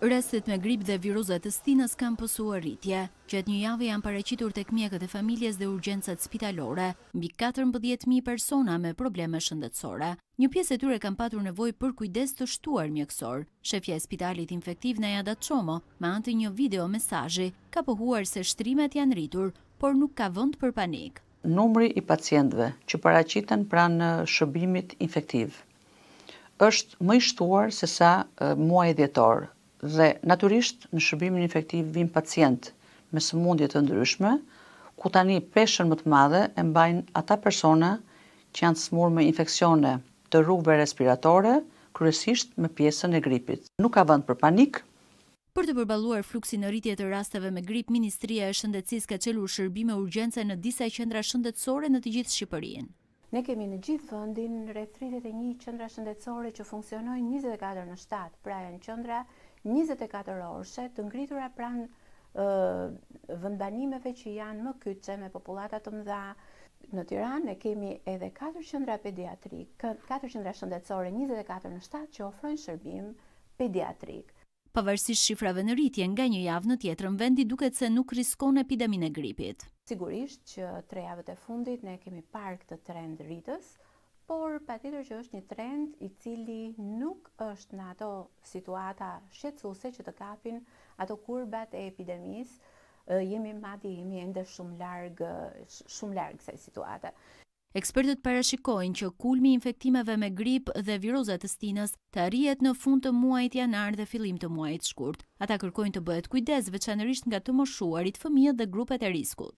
Restit me grip dhe viruzet të stinës kanë pësuar rritje, Qëtë një javë janë pareqitur të këmjekët e familjes dhe urgjensat spitalore, mbi 14.000 persona me probleme shëndetsore. Një pjesë e tyre kanë patur nevoj për kujdes të shtuar mjekësor. Shefja e spitalit infektiv në jada qomo, ma antë një video mesajji, ka pëhuar se shtrimet janë rritur, por nuk ka vënd për panik. Numri i pacientve që paraqiten pranë shëbimit infektiv, është më i shtuar se sa muaj djetorë, dhe naturisht në shërbimin infektiv vim pacient me sëmundje të ndryshme, ku tani peshën më të madhe e mbajnë ata persona që janë smurë me infekcione të rrugëve respiratore, kryesisht me pjesën e gripit. Nuk ka vend për panik. Për të përbaluar fluksin e rritje të rasteve me grip, Ministria e Shëndetësisë ka çelur shërbime urgjence në disa qendra shëndetësore në të gjithë Shqipërinë. Ne kemi në gjithë vëndin rreth 31 qëndra shëndetësore që funksionojnë 24 në 7, pra janë qëndra 24 orëshe të ngritura pranë në vëndbanimeve që janë më kytëse me populatat të mëdha. Në Tiranë ne kemi edhe 4 qëndra pediatrik, 4 qëndra shëndetësore 24 në 7 që ofrojnë shërbim pediatrik pavarësisht shifrave në rritje nga një javë në tjetrën vendi duket se nuk riskon epidemin e gripit. Sigurisht që tre javët e fundit ne kemi parë këtë trend rritës, por pa tjetër që është një trend i cili nuk është në ato situata shqetsuse që të kapin ato kurbat e epidemisë, jemi madi jemi ende shumë largë, shumë largë kësaj situate. Ekspertët parashikojnë që kulmi infektimeve me grip dhe virozat të stinës të arrijet në fund të muajit janar dhe fillim të muajit shkurt. Ata kërkojnë të bëhet kujdes veçanërisht nga të moshuarit, fëmijët dhe grupet e riskut.